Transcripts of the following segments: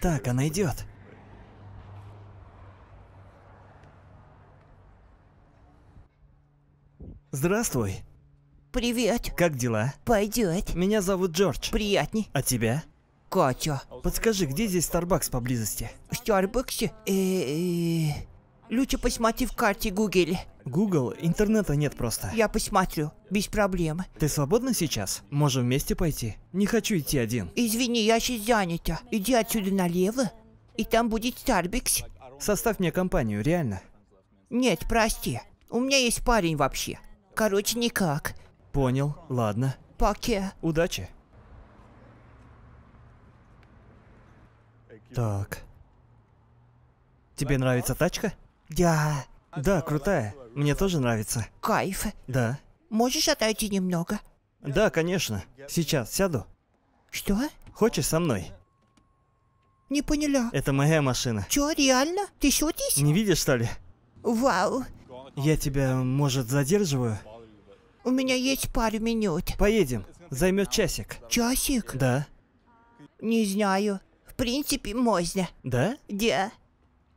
Так, она идет. Здравствуй. Привет. Как дела? Пойдет. Меня зовут Джордж. Приятней. А тебя? Катя. Подскажи, где здесь Starbucks поблизости? Starbucks? Э -э -э. Лучше посмотри в карте Google. Google, интернета нет просто. Я посмотрю, без проблем. Ты свободна сейчас? Можем вместе пойти? Не хочу идти один. Извини, я сейчас занята. Иди отсюда налево, и там будет Starbucks. Составь мне компанию, реально. Нет, прости. У меня есть парень вообще. Короче, никак. Понял, ладно. Пока. Удачи. Так. Тебе нравится тачка? Да. Да, крутая. Мне тоже нравится. Кайф. Да. Можешь отойти немного? Да, конечно. Сейчас сяду. Что? Хочешь со мной? Не поняла. Это моя машина. Чё, реально? Ты шутишь? Не видишь, что ли? Вау. Я тебя, может, задерживаю? У меня есть пару минут. Поедем. Займет часик. Часик? Да. Не знаю. В принципе, можно. Да? Да.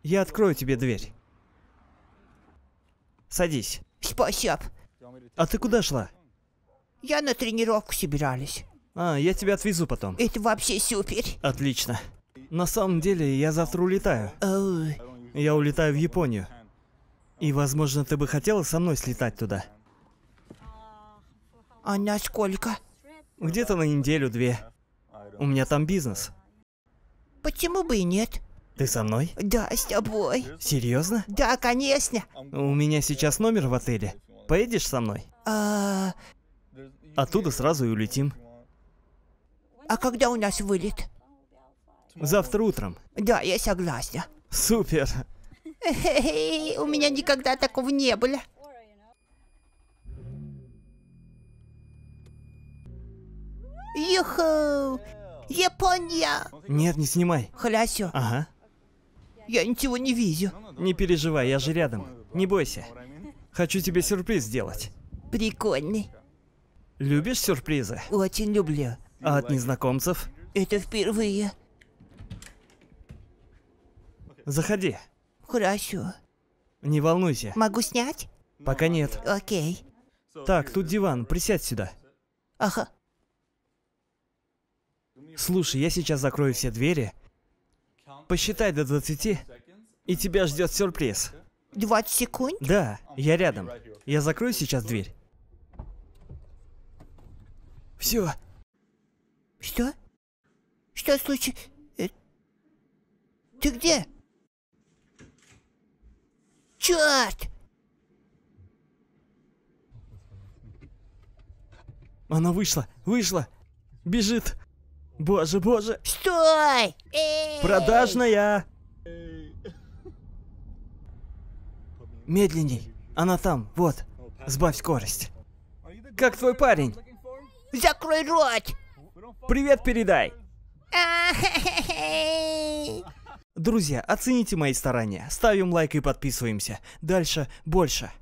Я открою тебе дверь. Садись. Спасибо. А ты куда шла? Я на тренировку собирались. А, я тебя отвезу потом. Это вообще супер. Отлично. На самом деле, я завтра улетаю. Ой. Я улетаю в Японию. И, возможно, ты бы хотела со мной слетать туда? А на сколько? Где-то на неделю-две. У меня там бизнес. Почему бы и нет? Ты со мной? Да, с тобой. Серьезно? Да, конечно. У меня сейчас номер в отеле. Поедешь со мной? А... Оттуда сразу и улетим. А когда у нас вылет? Завтра утром. Да, я согласна. Супер. У меня никогда такого не было. Юху! Япония! Нет, не снимай. Хорошо. Ага. Я ничего не вижу. Не переживай, я же рядом. Не бойся. Хочу тебе сюрприз сделать. Прикольный. Любишь сюрпризы? Очень люблю. А от незнакомцев? Это впервые. Заходи. Хорошо. Не волнуйся. Могу снять? Пока нет. Окей. Так, тут диван, присядь сюда. Ага. Слушай, я сейчас закрою все двери, Посчитай до 20, и тебя ждет сюрприз. 20 секунд? Да, я рядом. Я закрою сейчас дверь. Все. Что? Что случилось? Э, ты где? Черт! Она вышла, вышла, бежит. Боже, боже. Стой! Продажная! Медленней. Она там, вот. Сбавь скорость. Как твой парень? Закрой рот! Привет передай! Друзья, оцените мои старания. Ставим лайк и подписываемся. Дальше больше.